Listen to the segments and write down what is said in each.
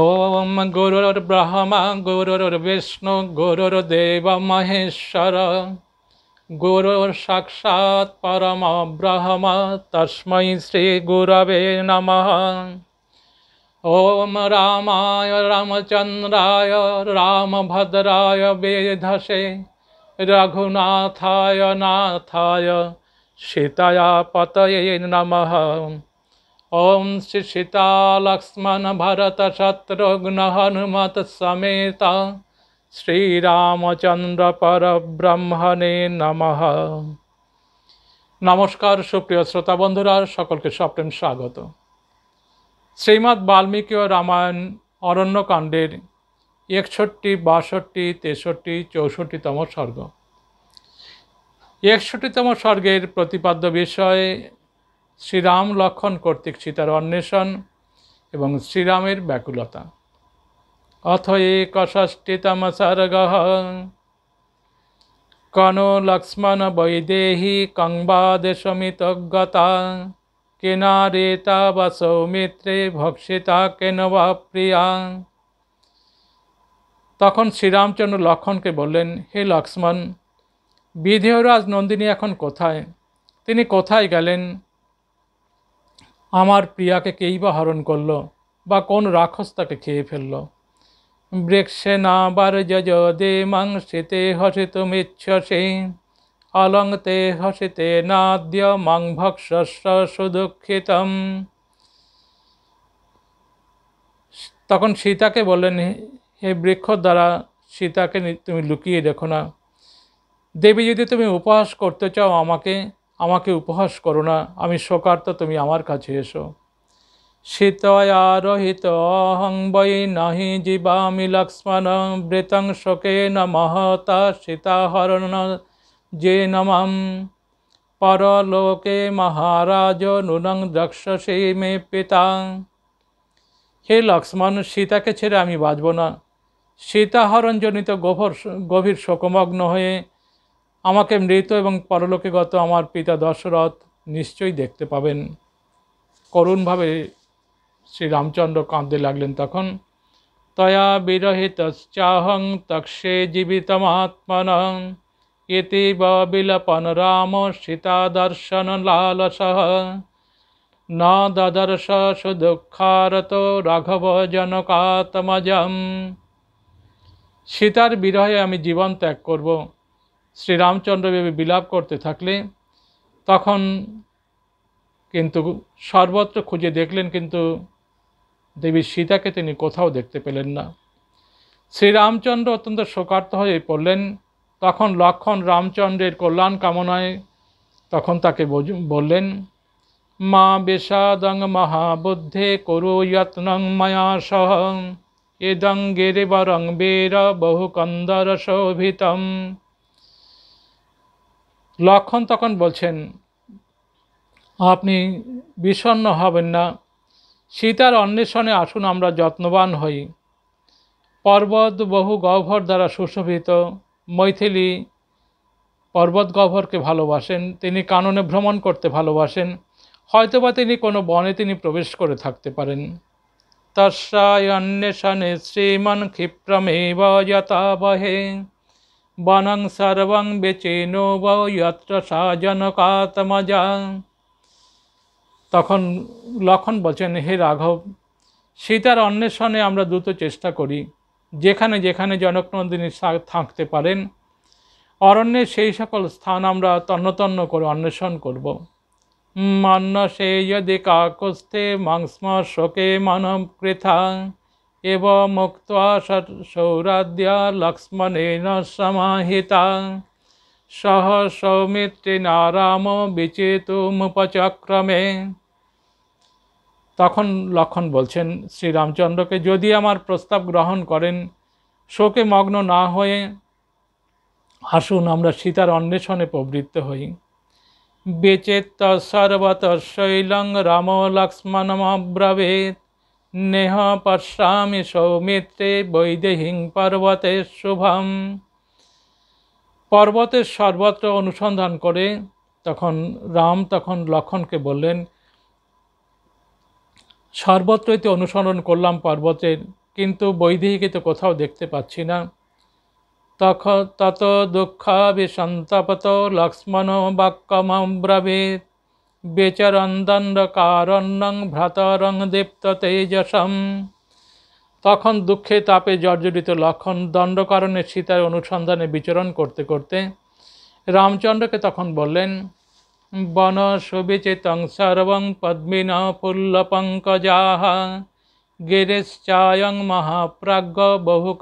ॐ गुरुर्ब्रह्मा गुरुर्विष्णु गुरुर्देवमहेश्वर गुरुर्साक्षात् परमब्रह्म तस्मै श्रीगुरवे नमः ॐ रामाय रामचन्द्राय रामभद्राय वेधसे रघुनाथाय नाथाय सीतया पतये नमः ॐ शिशिता শ্রীরামচন্দ্র পরব্রহ্মণে নমঃ নমস্কার সুপ্রিয় শ্রোতা বন্ধুরা সকলকে সপ্রেম স্বাগত শ্রীমৎ বাল্মীকি ও রামায়ণ অরণ্যকাণ্ডের একষট্টি বাষট্টি তেষট্টি চৌষট্টিতম স্বর্গ একষট্টিতম স্বর্গের প্রতিপাদ্য বিষয়ে শ্রীরাম লক্ষণ কর্তৃক সীতার অন্বেষণ এবং শ্রীরামের ব্যাকুলতা অথ একষষ্টিতমসর্গ কন লক্ষ্মণ বৈদেহি কংবাদেশমিতজ্ঞতা কেনারেতা বা সৌমিত্রে ভক্ষিতা কেন বা প্রিয়া তখন শ্রীরামচন্দ্র লক্ষণকে বললেন হে লক্ষ্মণ বিধেয়রাজ নন্দিনী এখন কোথায় তিনি কোথায় গেলেন আমার প্রিয়াকে কেই বা হরণ করল বা কোন রাক্ষস তাকে খেয়ে ফেলল বৃক্ষে না বার যজ দে মাংসেতে হসে মিচ্ছসে অলং তে হসিতে নাদ্য মাং ভক্সস্য তখন সীতাকে বললেন হে বৃক্ষ দ্বারা সীতাকে তুমি লুকিয়ে দেখো না দেবী যদি তুমি উপহাস করতে চাও আমাকে আমাকে উপহাস করো না আমি শোকার্ত তুমি আমার কাছে এসো শীতয়ারহিত অহং বৈ নাহি জীবামি লক্ষ্মণ বৃতং শোকেন মহতা সীতাহরণ যে নমাম পরলোকে মহারাজ নুনং দক্ষ সে মে পিতাং হে লক্ষ্মণ সীতাকে ছেড়ে আমি বাঁচব না সীতাহরণজনিত গভর গভীর শোকমগ্ন হয়ে আমাকে মৃত এবং পরলোকেগত আমার পিতা দশরথ নিশ্চয়ই দেখতে পাবেন করুণভাবে শ্রীরামচন্দ্র কাঁদতে লাগলেন তখন তয়া বিরহিতশ্চাহং তক্ষে জীবিতমাত্মন এতে বিলপন রাম সীতা দর্শন লালস না দদর্শ সুদুখারত রাঘব জনকাতমজম সীতার বিরহে আমি জীবন ত্যাগ করবো শ্রীরামচন্দ্রদেবী বিলাপ করতে থাকলে তখন কিন্তু সর্বত্র খুঁজে দেখলেন কিন্তু দেবী সীতাকে তিনি কোথাও দেখতে পেলেন না শ্রীরামচন্দ্র অত্যন্ত শোকার্ত হয়ে পড়লেন তখন লক্ষণ রামচন্দ্রের কল্যাণ কামনায় তখন তাকে বললেন মা বেশাদং মহাবুদ্ধে করো যত্নং মায়া সহ এদং গেরেবরং বের বহু কন্দর শোভিতম লক্ষণ তখন বলছেন আপনি বিষণ্ন হবেন না সীতার অন্বেষণে আসুন আমরা যত্নবান হই পর্বত বহু গহ্বর দ্বারা সুশোভিত মৈথিলি পর্বত গহ্বরকে ভালোবাসেন তিনি কাননে ভ্রমণ করতে ভালোবাসেন হয়তোবা তিনি কোনো বনে তিনি প্রবেশ করে থাকতে পারেন তস্যায় অন্বেষণে শ্রীমান ক্ষিপ্রমেব যথাবহে বনং সর্বং বেচেনো বত্র সাজনকাতমজা তখন লক্ষণ বলছেন হে রাঘব সীতার অন্বেষণে আমরা দ্রুত চেষ্টা করি যেখানে যেখানে জনকনন্দিনী থাকতে পারেন অরণ্যের সেই সকল স্থান আমরা তন্নতন্ন করে অন্বেষণ করব মান্য সে যদি কাকস্তে মাংস্ম শোকে মানব কৃথা एव मुक्त्वा सौराद्या लक्ष्मणेन সহ सह सौमित्रिणा রাম বিচেতুমুপচক্রমে তখন লক্ষণ বলছেন শ্রীরামচন্দ্রকে যদি আমার প্রস্তাব গ্রহণ করেন শোকে মগ্ন না হয়ে আসুন আমরা সীতার অন্বেষণে প্রবৃত্ত হই বেচেত সর্বত শৈলং রাম লক্ষ্মণমব্রবেত নেহ পশ্যামি সৌমিত্রে বৈদেহিং পর্বতে শুভম পর্বতের সর্বত্র অনুসন্ধান করে তখন রাম তখন লক্ষণকে বললেন সর্বত্রই তো অনুসরণ করলাম পর্বতের কিন্তু বৈদেহিকে তো কোথাও দেখতে পাচ্ছি না তখন তত বিসন্তপত লক্ষ্মণ বাক্যমব্রবীত বেচরন্দণ্ডকারণ্যং ভ্রাতরং দীপ্ত তেজসম তখন দুঃখে তাপে জর্জরিত লক্ষণ দণ্ডকারণে সীতার অনুসন্ধানে বিচরণ করতে করতে রামচন্দ্রকে তখন বললেন বন সুবিচিতং সর্বং পদ্মিন ফুল্ল পঙ্কজাহ গিরিশ্চায়ং মহাপ্রাজ্ঞ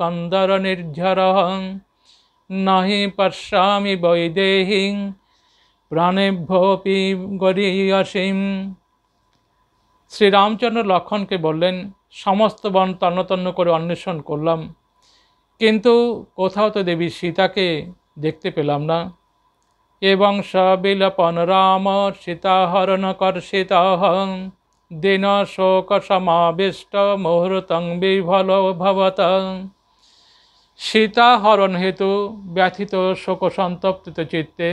কন্দর নির্ঝর নহি পশ্যামি বৈদেহিং প্রাণেভ্যপি গরিয়াসীম শ্রীরামচন্দ্র লক্ষণকে বললেন সমস্ত বন তন্নতন্ন করে অন্বেষণ করলাম কিন্তু কোথাও তো দেবী সীতাকে দেখতে পেলাম না এবং সবিলপন রাম সীতাহরণ কর্ষিতা দিন শোক সমাবেষ্ট মুহূর্তং বিভল ভবত সীতাহরণ হেতু ব্যথিত সন্তপ্ত চিত্তে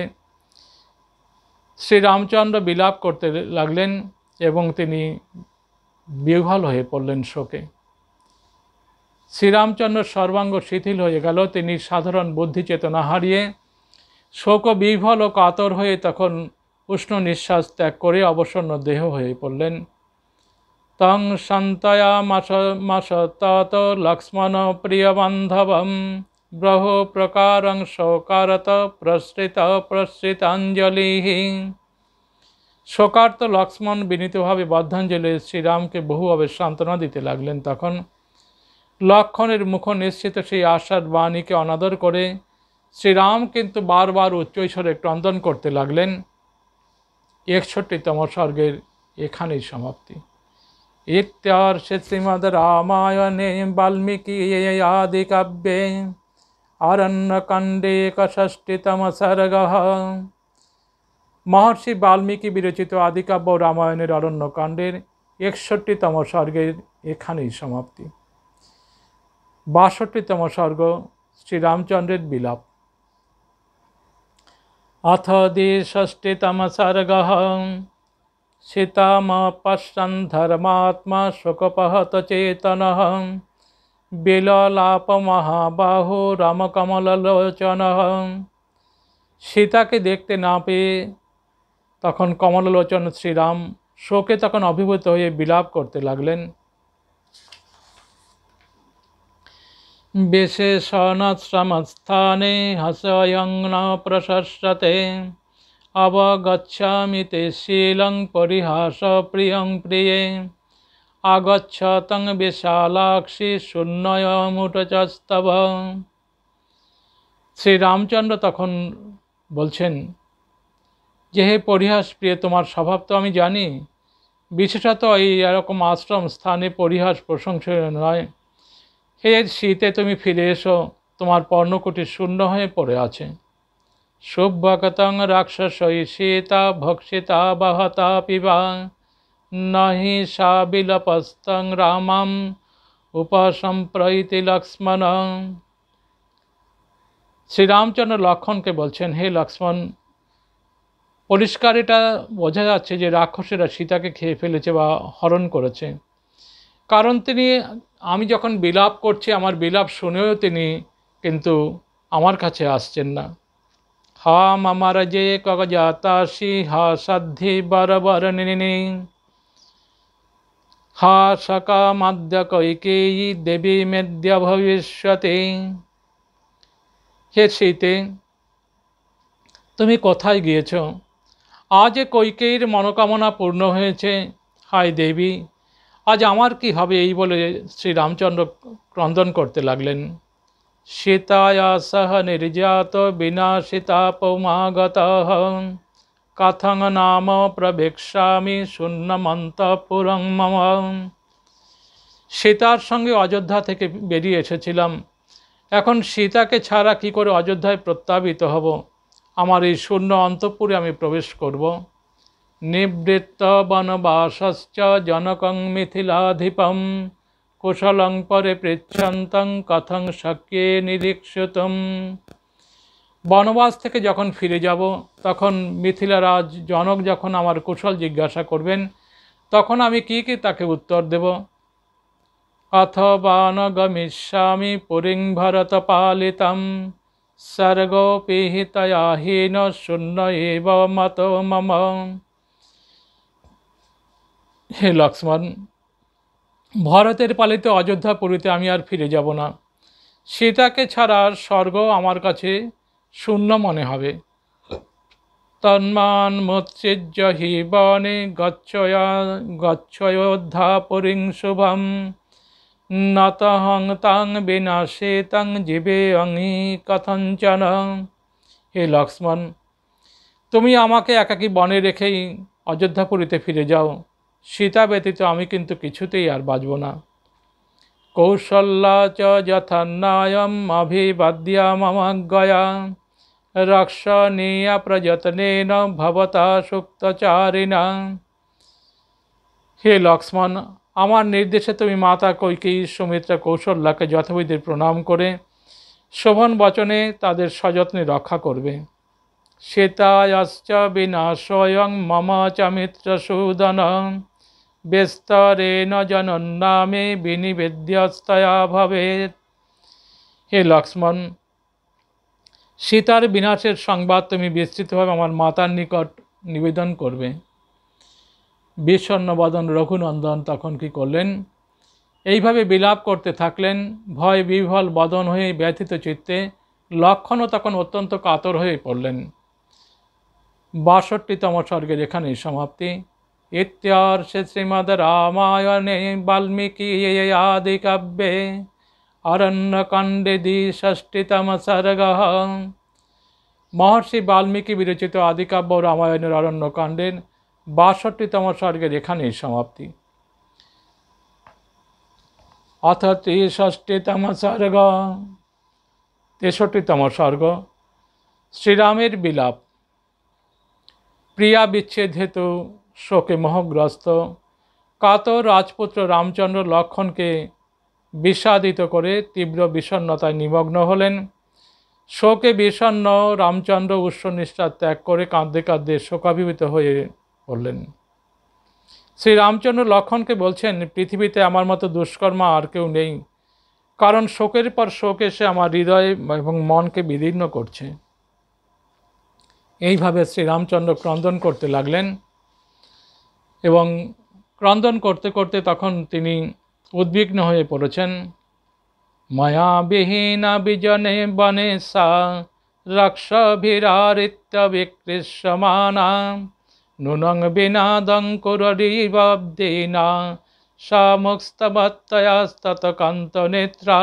শ্রীরামচন্দ্র বিলাপ করতে লাগলেন এবং তিনি বিহ্বল হয়ে পড়লেন শোকে শ্রীরামচন্দ্র সর্বাঙ্গ শিথিল হয়ে গেল তিনি সাধারণ বুদ্ধিচেতনা হারিয়ে শোক বিহ্বল ও কাতর হয়ে তখন উষ্ণ নিঃশ্বাস ত্যাগ করে অবসন্ন দেহ হয়ে পড়লেন তং শান্তয়া মাস মাস তত লক্ষ্মণ প্রিয় বান্ধবম ব্রহ প্রকারং সকারত প্রসৃত প্রসৃতাঞ্জলিহ শোকার্ত লক্ষ্মণ বিনীতভাবে বদ্ধাঞ্জলি শ্রীরামকে বহুভাবে সান্ত্বনা দিতে লাগলেন তখন লক্ষণের মুখ নিশ্চিত সেই আশার বাণীকে অনাদর করে শ্রীরাম কিন্তু বারবার উচ্চৈশ্বরে ক্রন্দন করতে লাগলেন একষট্টিতম স্বর্গের এখানেই সমাপ্তি ইত্যার্ষে শ্রীমদ রামায়ণে বাল্মীকি আদি কাব্যে আরণ্যকাণ্ডে একষষ্টিতম সর্গ মহর্ষি বাল্মীকি বিরচিত আদিকাব্য রামায়ণের অরণ্যকাণ্ডের একষট্টিতম স্বর্গের এখানেই সমাপ্তি বাষট্টিতম স্বর্গ শ্রীরামচন্দ্রের বিলাপ अथ द्विषष्टितमसर्गः ধর্মাত্মা धर्मात्मा চেতন বেলালাপমহাবাহ রামকমলোচন সীতাকে দেখতে না পেয়ে তখন কমলোচন শ্রীরাম শোকে তখন অভিভূত হয়ে বিলাপ করতে লাগলেন বিশেষণশ্রমস্থানে হসয়ং না প্রশস্যতে অবগচ্ছামি শীলং পরিহাস প্রিয়ং প্রিয়ে আগচ্ছতং বিশালাক্ষি শূন্যমুটচস্তব শ্রীরামচন্দ্র তখন বলছেন যে হে পরিহাস প্রিয় তোমার স্বভাব তো আমি জানি বিশেষত এই এরকম আশ্রম স্থানে পরিহাস প্রশংসনীয় নয় হে শীতে তুমি ফিরে এসো তোমার পর্ণকুটি শূন্য হয়ে পড়ে আছে সুভগতং রাক্ষসই শীতা ভক্সিতা বহতা পিবা সা বিলপস্তং রামম উপসম্প্রয়িতি লক্ষ্মণ শ্রীরামচন্দ্র লক্ষণকে বলছেন হে লক্ষ্মণ পরিষ্কার এটা বোঝা যাচ্ছে যে রাক্ষসেরা সীতাকে খেয়ে ফেলেছে বা হরণ করেছে কারণ তিনি আমি যখন বিলাপ করছি আমার বিলাপ শুনেও তিনি কিন্তু আমার কাছে আসছেন না হা মামারা যে কগজাতাসি হা সাধ্যি বরবর নিনি हा सकमद्य कैकेयी দেবী मेद्य ভবিষ্যতে হে শীতে তুমি কোথায় গিয়েছ আজ কৈকেয়ীর মনোকামনা পূর্ণ হয়েছে হায় দেবী আজ আমার কি হবে এই বলে শ্রীরামচন্দ্র ক্রন্দন করতে লাগলেন সীতায় সহ নির্যাত বিনাশিতা পৌমাগত কথং নাম প্রভেক্ষামি শূন্যমন্তপুরং মম সীতার সঙ্গে অযোধ্যা থেকে বেরিয়ে এসেছিলাম এখন সীতাকে ছাড়া কি করে অযোধ্যায় প্রত্যাবিত হব আমার এই শূন্য অন্তপুরে আমি প্রবেশ করব নিবৃত্ত বনবাসশ্চ জনকং মিথিলাধিপম কুশলং পরে পৃচ্ছন্তং কথং শক্যে নিরীক্ষিত বনবাস থেকে যখন ফিরে যাব তখন মিথিলারাজ জনক যখন আমার কুশল জিজ্ঞাসা করবেন তখন আমি কি কি তাকে উত্তর দেব অথবা নগমিষ্যামি পুরিং ভরত পালিতম সর্গপিহিতয়াহীন শূন্য এব মত মম হে লক্ষ্মণ ভরতের পালিত অযোধ্যা পুরীতে আমি আর ফিরে যাব না সীতাকে ছাড়া স্বর্গ আমার কাছে শূন্য মনে হবে তন্মান মৎসেজ্য হি বনে গচ্ছয়া পরিং শুভম নতহং তাং বিনাশে তাং জীবে অঙি কথঞ্চন হে লক্ষ্মণ তুমি আমাকে একাকি বনে রেখেই অযোধ্যাপুরীতে ফিরে যাও সীতা ব্যতীত আমি কিন্তু কিছুতেই আর বাঁচব না কৌশল্যা চ যথান্যায়ম অভিবাদ্যা মমাজ্ঞয়া রক্ষণীয় প্রযত্ন ভবতা সুপ্তচারিণা হে লক্ষ্মণ আমার নির্দেশে তুমি মাতা কৈকি সুমিত্রা কৌশল্যাকে যথাবিধি প্রণাম করে শোভন বচনে তাদের সযত্নে রক্ষা করবে শ্বেতায়শ্চ বিনাশয়ং মামা চামিত্র সুদন বেস্তরেণ জনন্নামে বিনিবেদ্যস্তয়া ভবে হে লক্ষ্মণ সীতার বিনাশের সংবাদ তুমি বিস্তৃতভাবে আমার মাতার নিকট নিবেদন করবে বিষণ্ণবাদন রঘুনন্দন তখন কি করলেন এইভাবে বিলাপ করতে থাকলেন ভয় বিহ্বল বদন হয়ে ব্যথিত চিত্তে লক্ষণও তখন অত্যন্ত কাতর হয়ে পড়লেন বাষট্টিতম স্বর্গের এখানেই সমাপ্তি ইত্যর্ষে শ্রীমদ রামায়ণে বাল্মীকি আদি কাব্যে আরণ্যকাণ্ডে দ্বিষষ্ঠিতম সর্গ মহর্ষি বাল্মীকি বিরচিত আদিকাব্য রামায়ণের অরণ্যকাণ্ডের বাষট্টিতম স্বর্গের এখানেই সমাপ্তি অথ ত্রিষষ্টিতম স্বর্গ তেষট্টিতম স্বর্গ শ্রীরামের বিলাপ প্রিয়া বিচ্ছেদ হেতু শোকে মোহগ্রস্ত কাতর রাজপুত্র রামচন্দ্র লক্ষণকে বিষাদিত করে তীব্র বিষণ্নতায় নিমগ্ন হলেন শোকে বিষণ্ন রামচন্দ্র নিষ্ঠা ত্যাগ করে কাঁদতে কাঁদতে শোকাভিভূত হয়ে পড়লেন শ্রী রামচন্দ্র লক্ষণকে বলছেন পৃথিবীতে আমার মতো দুষ্কর্মা আর কেউ নেই কারণ শোকের পর শোক এসে আমার হৃদয় এবং মনকে বিদীর্ণ করছে এইভাবে শ্রীরামচন্দ্র ক্রন্দন করতে লাগলেন এবং ক্রন্দন করতে করতে তখন তিনি উদ্বিগ্ন হয়ে পড়েছেন মায়াবিহীনা বিজনে বনে সা রক্ষভিরারিত্যবিকৃষ্যমানা নুনং বিনাদং কুররিবাব্দিনা সা মুক্তবত্তয়াস্ততকান্ত নেত্রা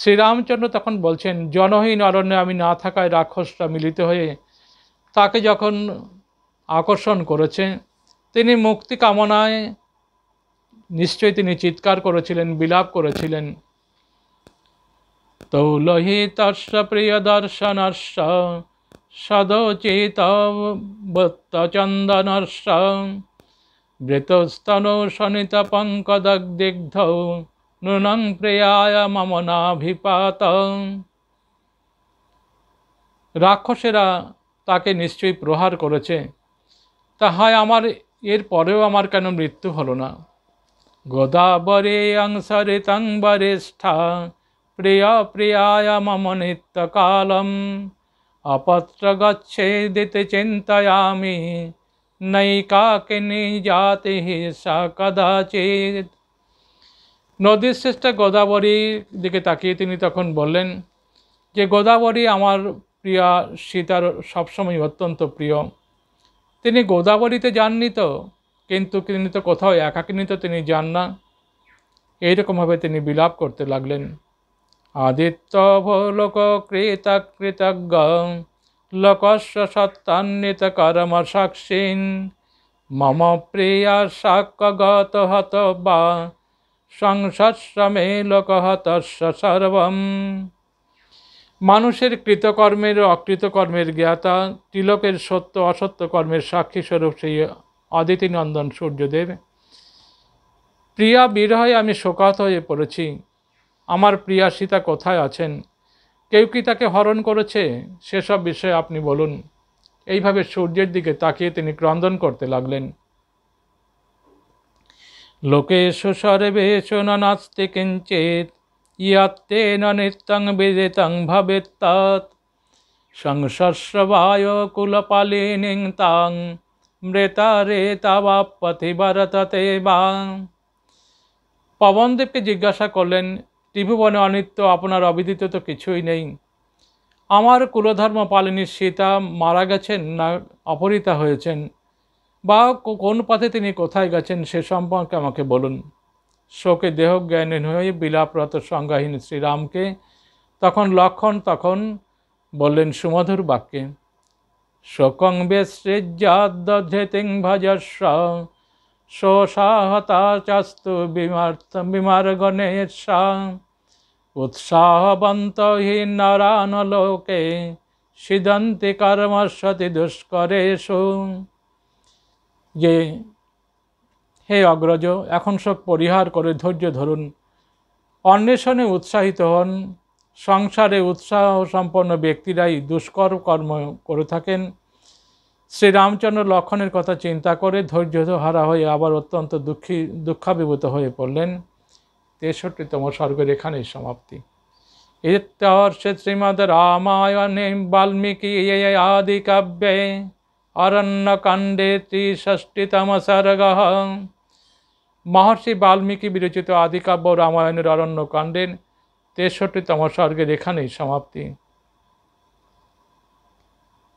শ্রীরামচন্দ্র তখন বলছেন জনহীন অরণ্যে আমি না থাকায় রাক্ষসরা মিলিত হয়ে তাকে যখন আকর্ষণ করেছে তিনি মুক্তি কামনায় নিশ্চয়ই তিনি চিৎকার করেছিলেন বিলাপ করেছিলেন তো তস্য প্রিয় দর্শন সদচিত চন্দন বৃতস্তনু শনিত পঙ্কদগ্দিগ্ধ নৃণং প্রিয়ায় মমনাভিপাত রাক্ষসেরা তাকে নিশ্চয়ই প্রহার করেছে তাহায় আমার এর পরেও আমার কেন মৃত্যু হলো না गोदावरेऽं सरितं वरिष्ठा প্রিয় प्रियाय মম नित्यकालम् अपत्र गच्छेदिति चिन्तयामि नैकाकिनी जातिः সা কদাচিৎ নদীর শ্রেষ্ঠ গোদাবরীর দিকে তাকিয়ে তিনি তখন বললেন যে গোদাবরী আমার প্রিয়া সীতার সবসময় অত্যন্ত প্রিয় তিনি গোদাবরীতে যাননি তো কিন্তু তিনি তো কোথাও একাকিনিত তিনি যান না এইরকমভাবে তিনি বিলাপ করতে লাগলেন আদিত্য ভোলক কৃতকৃতজ্ঞ লোকস্ব সত্তান্বিত কর্ম সাক্ষীন মম প্রিয়া সাক্যগত হত বা সংসস্য লোক হত সর্বম মানুষের কৃতকর্মের অকৃতকর্মের জ্ঞাতা তিলকের সত্য অসত্য কর্মের সাক্ষী স্বরূপ সেই অদিতি নন্দন সূর্যদেব প্রিয়া বিরহে আমি শোকাত হয়ে পড়েছি আমার প্রিয়া সীতা কোথায় আছেন কেউ কি তাকে হরণ করেছে সেসব বিষয়ে আপনি বলুন এইভাবে সূর্যের দিকে তাকিয়ে তিনি ক্রন্দন করতে লাগলেন লোকেশ সর্বেশ নাস্তি কিঞ্চিত ইয়াত্তে নিত্যং বিদিতং ভবেত্তাৎ সংসস্রবায় কুলপালিনিং তাং মৃতারে তাবাপথি ভারততে বা পবনদেবকে জিজ্ঞাসা করলেন ত্রিভুবনে অনিত্য আপনার অবিদিত তো কিছুই নেই আমার কুলধর্ম পালিনী সীতা মারা গেছেন না অপরিতা হয়েছেন বা কোন পথে তিনি কোথায় গেছেন সে সম্পর্কে আমাকে বলুন শোকে দেহজ্ঞানীন হয়ে বিলাপরত সংজ্ঞাহীন শ্রীরামকে তখন লক্ষণ তখন বললেন সুমধুর বাক্যে শোকং বেসৃজ্যাদ্যধৃতিং ভজস্ব শোষাহতা চাস্তু বিমার্থ উৎসাহবন্ত হি নরানলোকে সিদন্তি কর্মসতি দুষ্করেশু যে হে অগ্রজ এখন সব পরিহার করে ধৈর্য ধরুন অন্বেষণে উৎসাহিত হন সংসারে উৎসাহ সম্পন্ন ব্যক্তিরাই দুষ্কর কর্ম করে থাকেন শ্রীরামচন্দ্র লক্ষণের কথা চিন্তা করে ধৈর্য হারা হয়ে আবার অত্যন্ত দুঃখী দুঃখাবিভূত হয়ে পড়লেন তেষট্টিতম স্বর্গের এখানেই সমাপ্তি ইত্যর্ষে শ্রীমদ রামায়ণে বাল্মীকি আদি কাব্যে অরণ্যকাণ্ডে ত্রিষষ্ঠীতম সর্গ মহর্ষি বাল্মীকি বিরচিত আদিকাব্য রামায়ণের অরণ্যকাণ্ডের তেষট্টিতম স্বর্গের এখানেই সমাপ্তি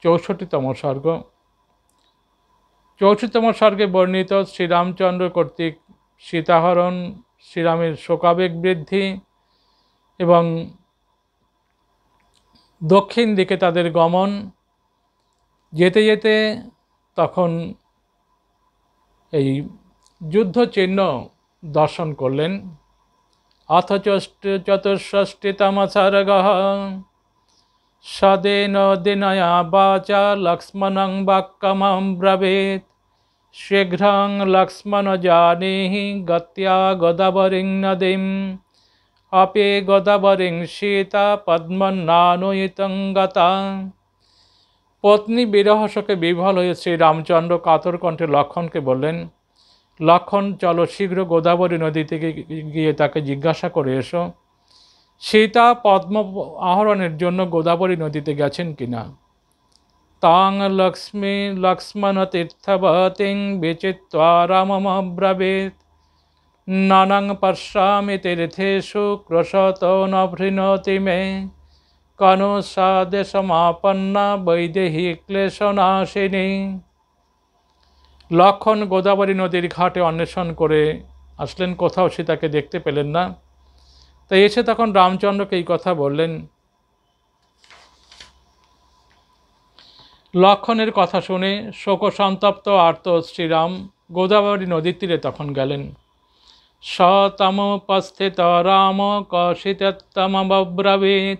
চৌষট্টিতম স্বর্গ চৌষট্টিতম স্বর্গে বর্ণিত শ্রীরামচন্দ্র কর্তৃক সীতাহরণ শ্রীরামের শোকাবেগ বৃদ্ধি এবং দক্ষিণ দিকে তাদের গমন যেতে যেতে তখন এই যুদ্ধ চিহ্ন দর্শন করলেন अथ चतुष्षष्टितमसर्गः सदेन दिनया वाचा लक्ष्मणं वाक्कमं ब्रवीत् शीघ्रं लक्ष्मणजानीहि गत्या गोदावरीं नदीम् अपि गोदावरीं सीता পদ্মনানয়িতং গতা পত্নী বিরহশোকে বিভল হয়ে শ্রীরামচন্দ্র কাতর কণ্ঠে লক্ষণকে বললেন লক্ষণ চলো শীঘ্র গোদাবরী নদী থেকে গিয়ে তাকে জিজ্ঞাসা করে এসো সীতা পদ্ম আহরণের জন্য গোদাবরী নদীতে গেছেন কিনা তাং লক্ষ্মী লক্ষ্মণ তীর্থবতিং বিচিত্রা নানাং পশ্যামি তীর্থেষু ক্রশত নভৃণতি মে কনুষাদেশমাপন্না বৈদেহী ক্লেশনাশিনী লক্ষণ গোদাবরী নদীর ঘাটে অন্বেষণ করে আসলেন কোথাও সে তাকে দেখতে পেলেন না তাই এসে তখন রামচন্দ্রকে এই কথা বললেন লক্ষণের কথা শুনে শোকসন্তপ্ত আর্ত শ্রীরাম গোদাবরী নদীর তীরে তখন গেলেন সতমোপস্থিত রাম ব্রবীত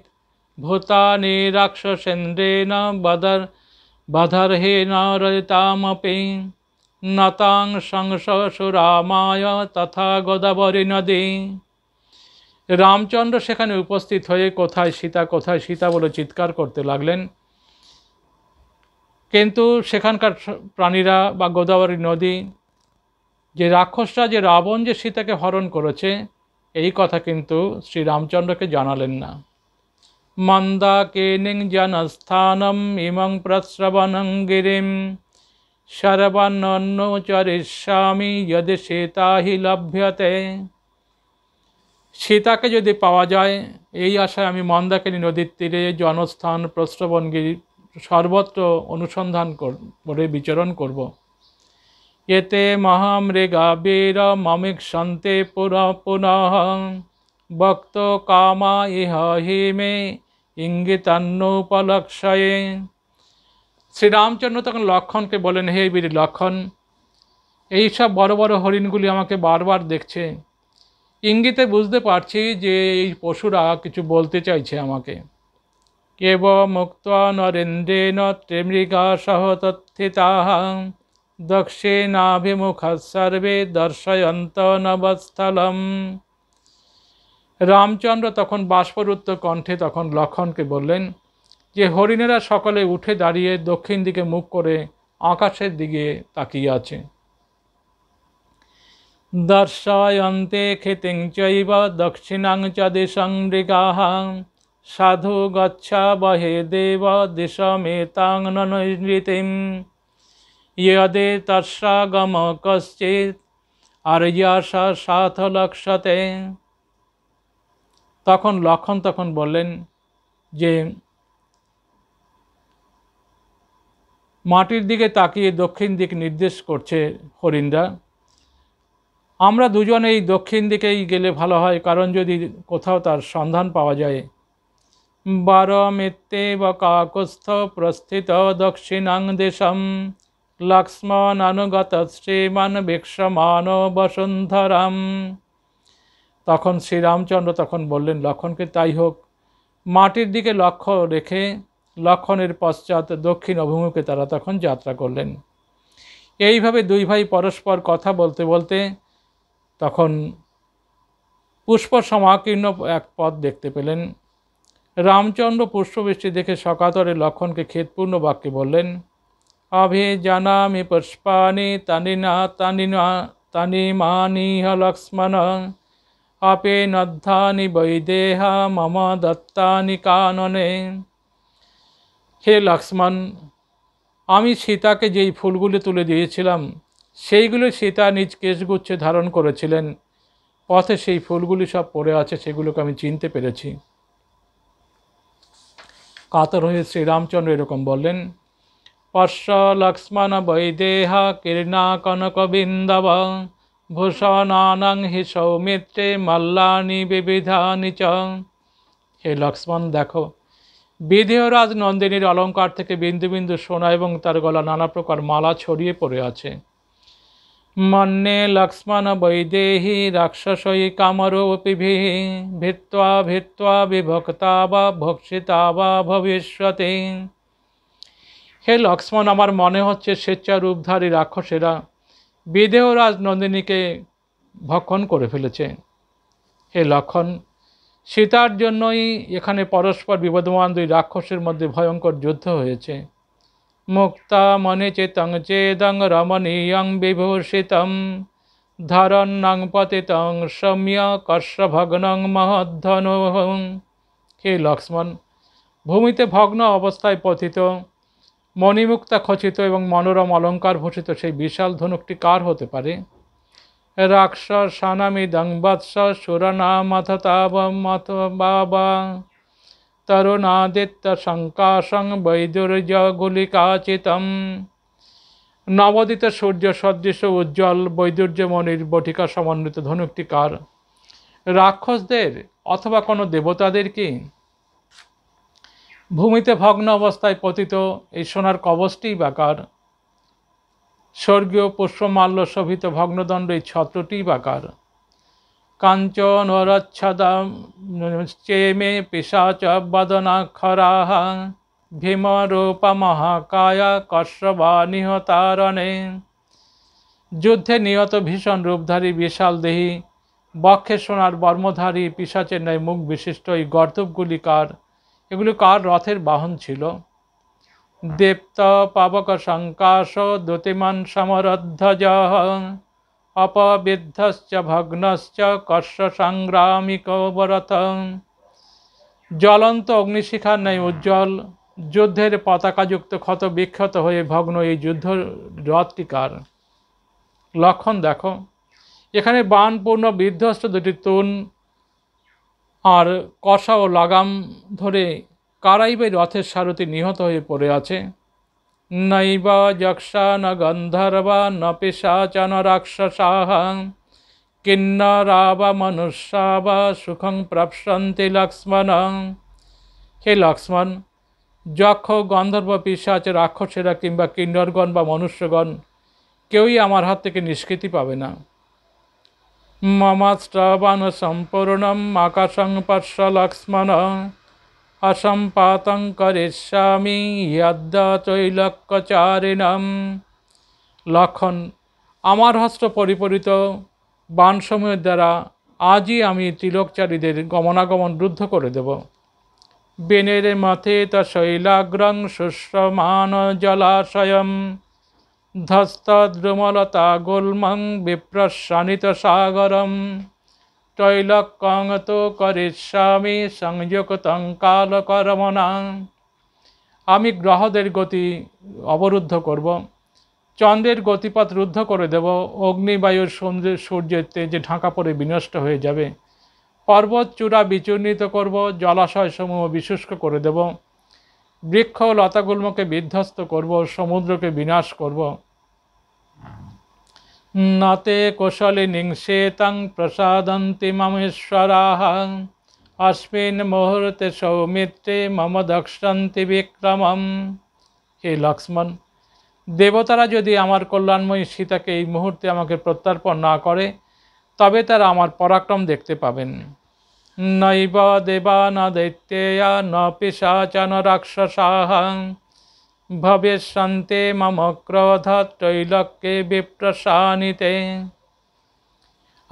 ভূতানি বাধার বদর হে রতামপি নতাং সংসুরামায় তথা গোদাবরী নদী রামচন্দ্র সেখানে উপস্থিত হয়ে কোথায় সীতা কোথায় সীতা বলে চিৎকার করতে লাগলেন কিন্তু সেখানকার প্রাণীরা বা গোদাবরী নদী যে রাক্ষসরা যে রাবণ যে সীতাকে হরণ করেছে এই কথা কিন্তু শ্রীরামচন্দ্রকে জানালেন না মন্দা কেনিং জনস্থানম ইমং প্রশ্রবণং গিরিম স্বামী যদি সীতা হি লভ্যতে সীতাকে যদি পাওয়া যায় এই আশায় আমি মন্দাকিনী নদীর তীরে জনস্থান প্রশ্রবণগিরি সর্বত্র অনুসন্ধান করে বিচরণ করব এতে মহামৃগা বীর মমিক সন্তে পুনঃ পুনঃ বক্ত কামা ইহ হিমে মে ইঙ্গিতান্নোপলক্ষয়ে শ্রীরামচন্দ্র তখন লক্ষণকে বলেন হে বীর লক্ষণ এইসব বড় বড় হরিণগুলি আমাকে বারবার দেখছে ইঙ্গিতে বুঝতে পারছি যে এই পশুরা কিছু বলতে চাইছে আমাকে কেব মুক্ত নরেন্দ্রেণ ত্রিমৃগা সহ তথ্যিতা দক্ষিণাভিমুখ সর্বে দর্শয়ন্ত নবস্থলম রামচন্দ্র তখন বাষ্পরুত্ত কণ্ঠে তখন লক্ষণকে বললেন যে হরিণেরা সকলে উঠে দাঁড়িয়ে দক্ষিণ দিকে মুখ করে আকাশের দিকে তাকিয়ে আছে দর্শয়ন্তে খেতে চৈব দক্ষিণাং চ সাধু গচ্ছা বহে দেব দেশ মেতাং নৃতিম ইয়দে তর্ষাগম কশ্চিৎ আর সাথ লক্ষতে তখন লক্ষণ তখন বললেন যে মাটির দিকে তাকিয়ে দক্ষিণ দিক নির্দেশ করছে হরিণরা আমরা দুজনে এই দক্ষিণ দিকেই গেলে ভালো হয় কারণ যদি কোথাও তার সন্ধান পাওয়া যায় বার মিত্তে বা কাকস্থ প্রস্থিত দক্ষিণাং দেশম লক্ষ্মণানুগত শ্রীমান বিক্ষমান বসুন্ধরম তখন শ্রীরামচন্দ্র তখন বললেন লক্ষণকে তাই হোক মাটির দিকে লক্ষ্য রেখে লক্ষণের পশ্চাৎ দক্ষিণ অভিমুখে তারা তখন যাত্রা করলেন এইভাবে দুই ভাই পরস্পর কথা বলতে বলতে তখন পুষ্প সমাকীর্ণ এক পথ দেখতে পেলেন রামচন্দ্র পুষ্পবৃষ্টি দেখে সকাতরে লক্ষণকে খেতপূর্ণ বাক্যে বললেন অভে জানামি পুষ্পানি তানিনা তানিনা তানিমানিহ লক্ষ্মণ আপে নদ্ধানি বৈদেহা মম দত্তানি কাননে হে লক্ষ্মণ আমি সীতাকে যেই ফুলগুলি তুলে দিয়েছিলাম সেইগুলো সীতা নিজ কেশগুচ্ছে ধারণ করেছিলেন পথে সেই ফুলগুলি সব পড়ে আছে সেগুলোকে আমি চিনতে পেরেছি কাতর হয়ে শ্রীরামচন্দ্র এরকম বললেন পশ্য লক্ষ্মণ বৈদেহা কীর্ণা কনক বিন্দব ভূষণানং হি সৌমিত্রে মাল্লানি বিবিধানি চ হে লক্ষ্মণ দেখো বিধেয়রাজ নন্দিনীর অলঙ্কার থেকে বিন্দু বিন্দু সোনা এবং তার গলা নানা প্রকার মালা ছড়িয়ে পড়ে আছে মন্যে লক্ষ্মণ বৈদেহি রাক্ষসই কামরোপিভি ভিত্তা ভিত্তা বিভক্তা বা ভক্সিতা বা ভবিষ্যতে হে লক্ষ্মণ আমার মনে হচ্ছে স্বেচ্ছারূপধারী রাক্ষসেরা বিদেহরাজ নন্দিনীকে ভক্ষণ করে ফেলেছে হে লক্ষণ সীতার জন্যই এখানে পরস্পর বিবদমান দুই রাক্ষসের মধ্যে ভয়ঙ্কর যুদ্ধ হয়েছে মুক্তা মনে চেতং চেদং রমণীয়ং বিভূষিতম ধরন্নং পতিতং সম্য কর্ষভগ্নং মহধন হে লক্ষ্মণ ভূমিতে ভগ্ন অবস্থায় পতিত মণিমুক্তা খচিত এবং মনোরম অলঙ্কার ভূষিত সেই বিশাল ধনুকটি কার হতে পারে রাক্ষসানামিদং বৎস সুরনামথতাবম বাবা বৈদুর্য বৈদুর্যগুলিকাচিতম নবদিত সূর্য সদৃশ উজ্জ্বল বৈদুর্যমণির বটিকা সমন্বিত ধনুকটি কার রাক্ষসদের অথবা কোনো দেবতাদের কি ভূমিতে ভগ্ন অবস্থায় পতিত এই সোনার কবচটি বাকার স্বর্গীয় পোষ্যমাল্য শোভিত ভগ্নদণ্ড এই ছত্রটি বাকার কাঞ্চন হরচ্ছদা চেমে পিসাচ বদনাক্ষরাহ মহাকায়া কশ্যবা নিহতারণে যুদ্ধে নিহত ভীষণ রূপধারী বিশাল দেহি বক্ষে সোনার বর্মধারী পিসাচের ন্যায় মুখ বিশিষ্ট এই গর্তবগুলি কার এগুলি কার রথের বাহন ছিল দীপ্ত সংকাশ দ্যুতিমান সমরধ্বজ অপবিদ্ধশ্চ ভগ্নশ্চ কষ্ট সংগ্রামিক বরত জ্বলন্ত অগ্নিশিখার নেই উজ্জ্বল যুদ্ধের পতাকাযুক্ত ক্ষত বিক্ষত হয়ে ভগ্ন এই যুদ্ধ রথটিকার লক্ষণ দেখো এখানে বানপূর্ণ বিধ্বস্ত দুটি তুন আর কষা ও লাগাম ধরে কারাই রথের সারথি নিহত হয়ে পড়ে আছে নৈবা যক্ষা না গন্ধর্বা না পেশাচা না রাক্ষসাহ কিন্নরা বা মনুষ্যা বা সুখং প্রাপসন্তি লক্ষ্মণ হে লক্ষ্মণ যক্ষ গন্ধর্ব আছে রাক্ষসেরা কিংবা কিন্নরগণ বা মনুষ্যগণ কেউই আমার হাত থেকে নিষ্কৃতি পাবে না মমাষ্টবান সম্পূর্ণম আকাশং পার্শ্ব লক্ষ্মণ অসম্পাতং করিষ্যামি यद्दा চৈলক্যচারিণম লক্ষণ আমার হস্ত পরিপরিত বানসমূহের দ্বারা আজই আমি তিলকচারীদের গমনাগমন রুদ্ধ করে দেব বেনের মাথে তা শৈলাগ্রং সুশ্রমান জলাশয়ম ধস্তদ্রুমলতা গোলমং বিপ্রশানিত সাগরম তৈলকং তো করিষ্যামি সংযুক্তং কালকর্মণা আমি গ্রহদের গতি অবরুদ্ধ করব চন্দ্রের গতিপথ রুদ্ধ করে দেব অগ্নিবায়ুর সূর্যের সূর্যের তেজে ঢাকা পড়ে বিনষ্ট হয়ে যাবে পর্বত চূড়া বিচূর্ণিত করব জলাশয়সমূহ বিশুষ্ক করে দেব বৃক্ষ লতাগুল্মকে বিধ্বস্ত করব সমুদ্রকে বিনাশ করব न ते कुशलिनिषेतं প্রসাদন্তি মমেশ্বরা অস্মিন মুহূর্তে সৌমিত্রে মম দক্ষন্তি বিক্রম হে লক্ষ্মণ দেবতারা যদি আমার কল্যাণময়ী সীতাকে এই মুহূর্তে আমাকে প্রত্যর্পণ না করে তবে তারা আমার পরাক্রম দেখতে পাবেন নৈব দেবা ন দৈত্যেয়া ন পিসা চ রাক্ষসাহ ভবিষ্যন্তে মম ক্রোধ ত্রৈলক্যে বিপ্রসানিতে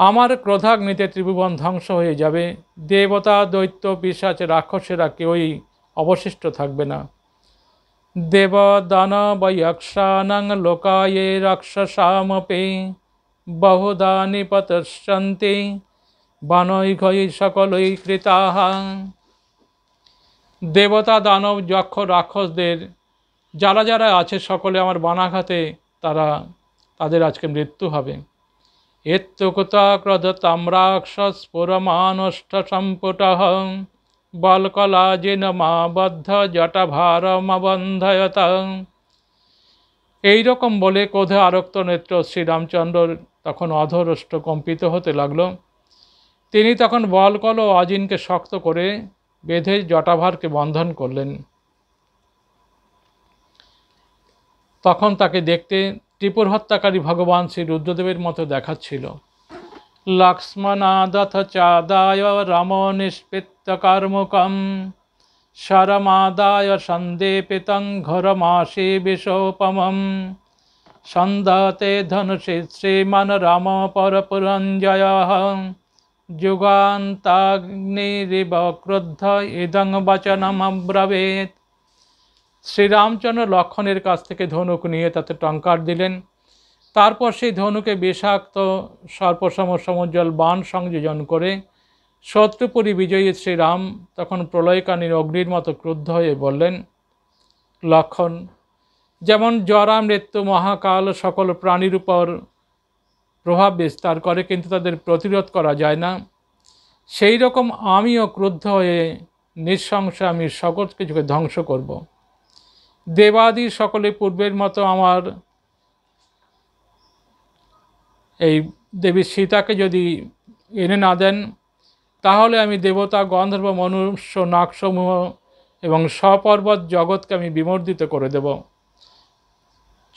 আমার ক্রোধাগ্নিতে ত্রিভুবন ধ্বংস হয়ে যাবে দেবতা দৈত্য পিসাচ রাক্ষসেরা কেউই অবশিষ্ট থাকবে না দেব দানবয়ক্ষানং লোকায়ে রক্ষসামপি বহুদা বানৈ বানৈঘয়ী সকলই কৃতাহা দেবতা দানব যক্ষ রাক্ষসদের যারা যারা আছে সকলে আমার বানাঘাতে তারা তাদের আজকে মৃত্যু হবে এত্তকতাক্রদ তাম্রাক্ষস্ফুরমানষ্ট সম্পুটহ বলকলাজিন মাবদ্ধ জটাভারমবন্ধয়ত এইরকম বলে কোধে আরক্ত নেত্র শ্রীরামচন্দ্র তখন অধরষ্ট কম্পিত হতে লাগল তিনি তখন বলকল ও অজিনকে শক্ত করে বেঁধে জটাভারকে বন্ধন করলেন তখন তাকে দেখতে ত্রিপুর হত্যাকারী ভগবান শ্রী রুদ্রদেবের মতো দেখাচ্ছিল লক্ষ্মণাদথ চাদায় রম নিষ্পৃত্ত কর্মকম শরমাদায় সন্দেপিতং ঘরমাসে বিষোপমম সন্দতে ধনুষে শ্রীমন রম পরপুরঞ্জয় যুগান্তাগ্নিরিব ক্রুদ্ধ ইদং বচনমব্রবেত শ্রীরামচন্দ্র লক্ষণের কাছ থেকে ধনুক নিয়ে তাতে টঙ্কার দিলেন তারপর সেই ধনুকে বিষাক্ত সর্পসম সমুজ্জ্বল বান সংযোজন করে শত্রুপুরী বিজয়ী শ্রীরাম তখন প্রলয়কানীর অগ্নির মতো ক্রুদ্ধ হয়ে বললেন লক্ষণ যেমন জরা মৃত্যু মহাকাল সকল প্রাণীর উপর প্রভাব বিস্তার করে কিন্তু তাদের প্রতিরোধ করা যায় না সেই রকম আমিও ক্রুদ্ধ হয়ে নিঃশংসে আমি সকল কিছুকে ধ্বংস করবো দেবাদি সকলে পূর্বের মতো আমার এই দেবী সীতাকে যদি এনে না দেন তাহলে আমি দেবতা গন্ধর্ব মনুষ্য নাকসমূহ এবং সপর্বত জগৎকে আমি বিমর্দিত করে দেব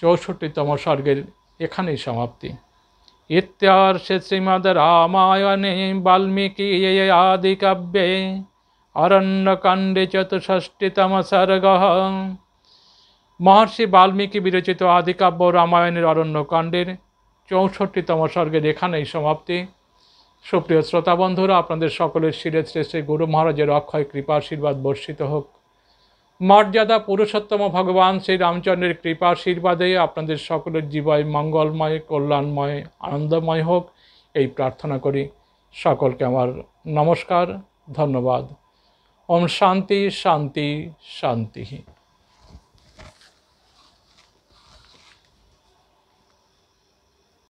চৌষট্টিতম স্বর্গের এখানেই সমাপ্তি ইত্যার্ষে শ্রীমদ রামায়ণে বাল্মীকি আদি কাব্যে অরণ্যকাণ্ডে চতুষষ্টিতম সর্গ মহর্ষি বাল্মীকি বিরচিত আদিকাব্য রামায়ণের কাণ্ডের চৌষট্টিতম স্বর্গের এখানেই সমাপ্তি সুপ্রিয় শ্রোতা বন্ধুরা আপনাদের সকলের শিরে শ্রেষ্ঠে গুরু মহারাজের অক্ষয় কৃপা আশীর্বাদ বর্ষিত হোক মর্যাদা পুরুষোত্তম ভগবান শ্রী রামচন্দ্রের কৃপা আশীর্বাদে আপনাদের সকলের জীবয় মঙ্গলময় কল্যাণময় আনন্দময় হোক এই প্রার্থনা করি সকলকে আমার নমস্কার ধন্যবাদ ওম শান্তি শান্তি শান্তি